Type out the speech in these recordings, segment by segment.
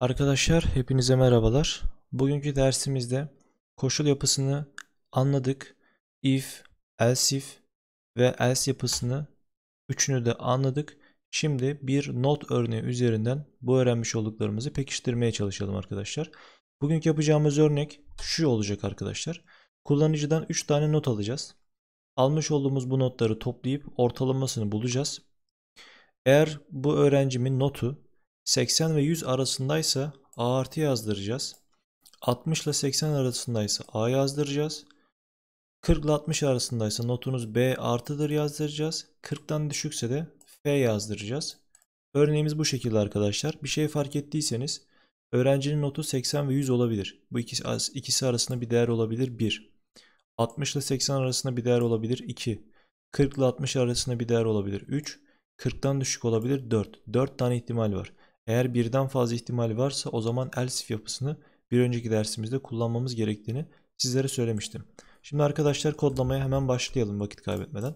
Arkadaşlar hepinize merhabalar. Bugünkü dersimizde koşul yapısını anladık. If, else if ve else yapısını üçünü de anladık. Şimdi bir not örneği üzerinden bu öğrenmiş olduklarımızı pekiştirmeye çalışalım arkadaşlar. Bugün yapacağımız örnek şu olacak arkadaşlar. Kullanıcıdan 3 tane not alacağız. Almış olduğumuz bu notları toplayıp ortalamasını bulacağız. Eğer bu öğrencimin notu 80 ve 100 arasındaysa A artı yazdıracağız. 60 ile 80 arasındaysa A yazdıracağız. 40 ile 60 arasındaysa notunuz B artıdır yazdıracağız. 40'tan düşükse de F yazdıracağız. Örneğimiz bu şekilde arkadaşlar. Bir şey fark ettiyseniz öğrencinin notu 80 ve 100 olabilir. Bu ikisi, ikisi arasında bir değer olabilir 1. 60 ile 80 arasında bir değer olabilir 2. 40 ile 60 arasında bir değer olabilir 3. 40'tan düşük olabilir 4. 4 tane ihtimal var. Eğer birden fazla ihtimal varsa o zaman else yapısını bir önceki dersimizde kullanmamız gerektiğini sizlere söylemiştim. Şimdi arkadaşlar kodlamaya hemen başlayalım vakit kaybetmeden.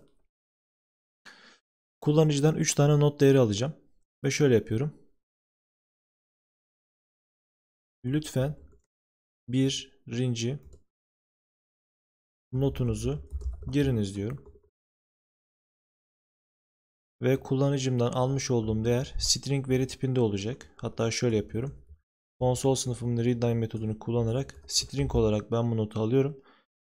Kullanıcıdan 3 tane not değeri alacağım. Ve şöyle yapıyorum. Lütfen bir rinci notunuzu giriniz diyorum ve kullanıcımdan almış olduğum değer string veri tipinde olacak. Hatta şöyle yapıyorum. Console sınıfımın readline metodunu kullanarak string olarak ben bu notu alıyorum.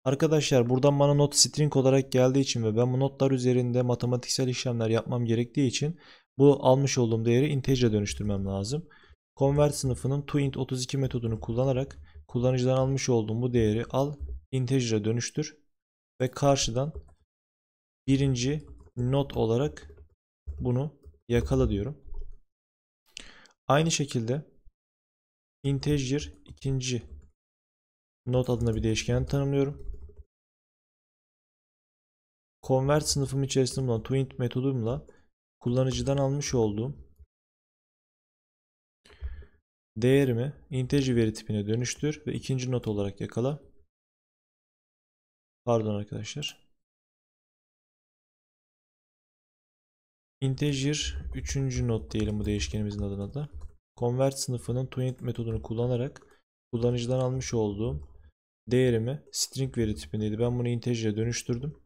Arkadaşlar buradan bana not string olarak geldiği için ve ben bu notlar üzerinde matematiksel işlemler yapmam gerektiği için bu almış olduğum değeri integer'e dönüştürmem lazım. Convert sınıfının toInt32 metodunu kullanarak kullanıcıdan almış olduğum bu değeri al integer'e dönüştür ve karşıdan birinci not olarak bunu yakala diyorum. Aynı şekilde integer ikinci not adına bir değişken tanımlıyorum. Convert sınıfım içerisinde bulunan toInt metodumla kullanıcıdan almış olduğum değerimi integer veri tipine dönüştür ve ikinci not olarak yakala. Pardon arkadaşlar. Integer 3. not diyelim bu değişkenimizin adına da. Convert sınıfının toInt metodunu kullanarak kullanıcıdan almış olduğum değerimi string veri tipindeydi. Ben bunu integer'e dönüştürdüm.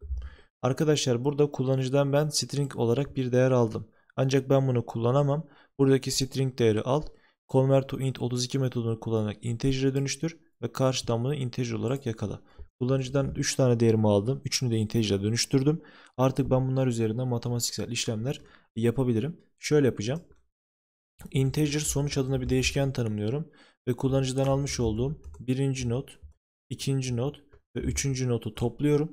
Arkadaşlar burada kullanıcıdan ben string olarak bir değer aldım. Ancak ben bunu kullanamam. Buradaki string değeri al. Convert to int 32 metodunu kullanarak integer'e dönüştür ve karşıdan bunu integer olarak yakala. Kullanıcıdan 3 tane değerimi aldım. üçünü de integer'a dönüştürdüm. Artık ben bunlar üzerinden matematiksel işlemler yapabilirim. Şöyle yapacağım. Integer sonuç adına bir değişken tanımlıyorum. Ve kullanıcıdan almış olduğum birinci not, ikinci not ve üçüncü notu topluyorum.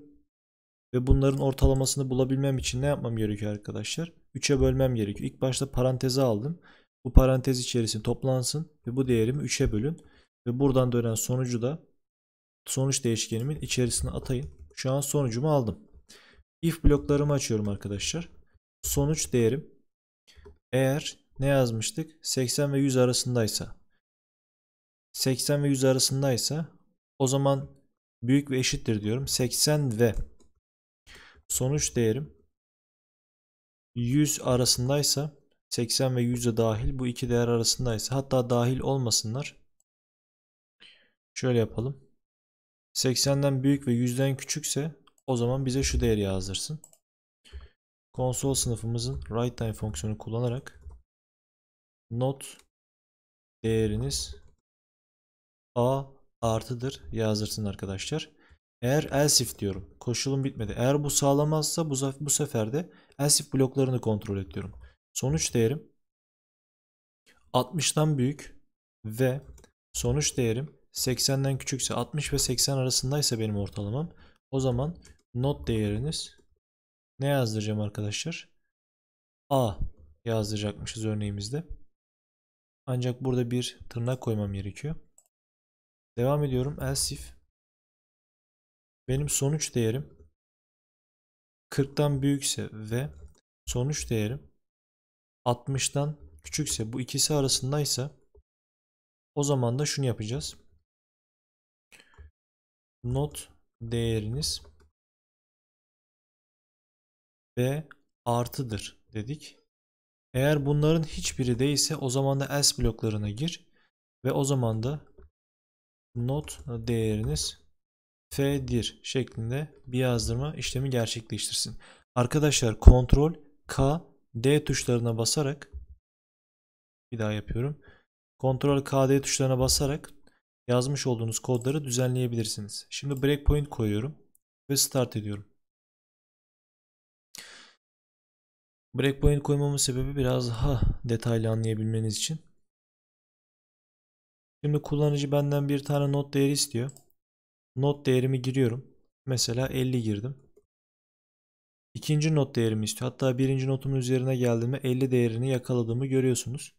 Ve bunların ortalamasını bulabilmem için ne yapmam gerekiyor arkadaşlar? 3'e bölmem gerekiyor. İlk başta paranteze aldım. Bu parantez içerisinde toplansın ve bu değerimi 3'e bölün. Ve buradan dönen sonucu da sonuç değişkenimin içerisine atayım. Şu an sonucumu aldım. If bloklarımı açıyorum arkadaşlar. Sonuç değerim eğer ne yazmıştık? 80 ve 100 arasındaysa 80 ve 100 arasındaysa o zaman büyük ve eşittir diyorum. 80 ve sonuç değerim 100 arasındaysa 80 ve 100'e dahil bu iki değer arasındaysa hatta dahil olmasınlar. Şöyle yapalım. 80'den büyük ve 100'den küçükse o zaman bize şu değeri yazdırsın. Konsol sınıfımızın writeTime fonksiyonu kullanarak not değeriniz a artıdır yazdırsın arkadaşlar. Eğer else if diyorum. Koşulum bitmedi. Eğer bu sağlamazsa bu, bu sefer de else if bloklarını kontrol ediyorum. Sonuç değerim 60'tan büyük ve sonuç değerim 80'den küçükse 60 ve 80 arasındaysa benim ortalamam o zaman not değeriniz ne yazdıracağım arkadaşlar? A yazdıracakmışız örneğimizde. Ancak burada bir tırnak koymam gerekiyor. Devam ediyorum. Else if benim sonuç değerim 40'tan büyükse ve sonuç değerim 60'tan küçükse bu ikisi arasındaysa o zaman da şunu yapacağız not değeriniz ve artıdır dedik. Eğer bunların hiçbiri değilse o zaman da else bloklarına gir ve o zaman da not değeriniz f'dir şeklinde bir yazdırma işlemi gerçekleştirsin. Arkadaşlar kontrol k d tuşlarına basarak bir daha yapıyorum. Kontrol k d tuşlarına basarak yazmış olduğunuz kodları düzenleyebilirsiniz. Şimdi breakpoint koyuyorum ve start ediyorum. Breakpoint koymamın sebebi biraz daha detaylı anlayabilmeniz için. Şimdi kullanıcı benden bir tane not değeri istiyor. Not değerimi giriyorum. Mesela 50 girdim. İkinci not değerimi istiyor. Hatta birinci notumun üzerine geldiğimde 50 değerini yakaladığımı görüyorsunuz.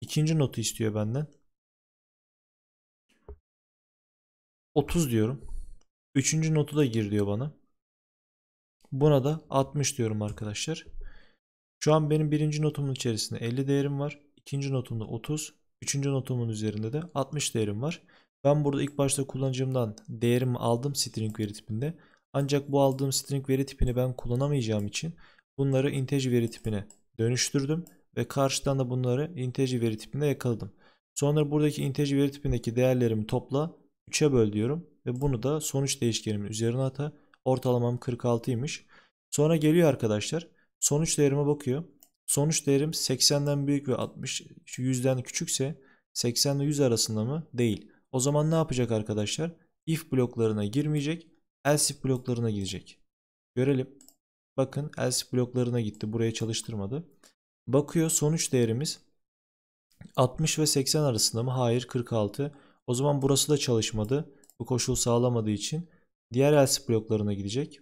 İkinci notu istiyor benden. 30 diyorum. Üçüncü notu da gir diyor bana. Buna da 60 diyorum arkadaşlar. Şu an benim birinci notumun içerisinde 50 değerim var. ikinci notumda 30. Üçüncü notumun üzerinde de 60 değerim var. Ben burada ilk başta kullanıcımdan değerimi aldım string veri tipinde. Ancak bu aldığım string veri tipini ben kullanamayacağım için bunları integer veri tipine dönüştürdüm ve karşıdan da bunları integer veri tipinde yakaladım. Sonra buradaki integer veri tipindeki değerlerimi topla 3'e böl diyorum ve bunu da sonuç değişkenimin üzerine ata. Ortalamam 46'ymış. Sonra geliyor arkadaşlar. Sonuç değerime bakıyor. Sonuç değerim 80'den büyük ve 60 100'den küçükse 80 ile 100 arasında mı? Değil. O zaman ne yapacak arkadaşlar? If bloklarına girmeyecek. Else if bloklarına gidecek. Görelim. Bakın else bloklarına gitti. Buraya çalıştırmadı. Bakıyor sonuç değerimiz 60 ve 80 arasında mı? Hayır 46. O zaman burası da çalışmadı. Bu koşul sağlamadığı için diğer else bloklarına gidecek.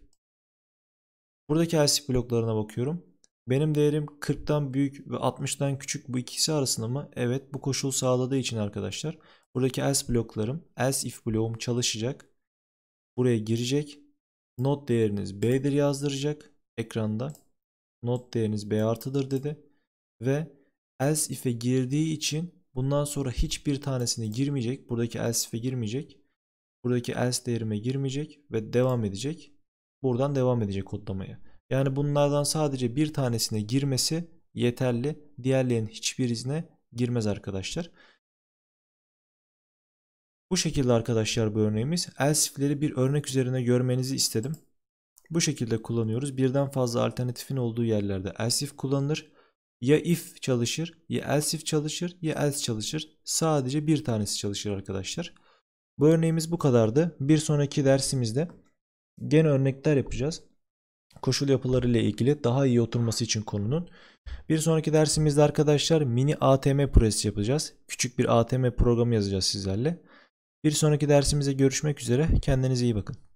Buradaki else bloklarına bakıyorum. Benim değerim 40'tan büyük ve 60'tan küçük bu ikisi arasında mı? Evet bu koşul sağladığı için arkadaşlar. Buradaki else bloklarım, else if bloğum çalışacak. Buraya girecek. Not değeriniz B'dir yazdıracak ekranda. Not değeriniz B artıdır dedi. Ve else if'e girdiği için Bundan sonra hiçbir tanesine girmeyecek. Buradaki else'e girmeyecek. Buradaki else değerime girmeyecek ve devam edecek. Buradan devam edecek kodlamaya. Yani bunlardan sadece bir tanesine girmesi yeterli. Diğerlerinin hiçbir izine girmez arkadaşlar. Bu şekilde arkadaşlar bu örneğimiz. Else'leri bir örnek üzerine görmenizi istedim. Bu şekilde kullanıyoruz. Birden fazla alternatifin olduğu yerlerde else if kullanılır ya if çalışır, ya else if çalışır, ya else çalışır. Sadece bir tanesi çalışır arkadaşlar. Bu örneğimiz bu kadardı. Bir sonraki dersimizde gene örnekler yapacağız. Koşul yapıları ile ilgili daha iyi oturması için konunun. Bir sonraki dersimizde arkadaşlar mini ATM projesi yapacağız. Küçük bir ATM programı yazacağız sizlerle. Bir sonraki dersimize görüşmek üzere. Kendinize iyi bakın.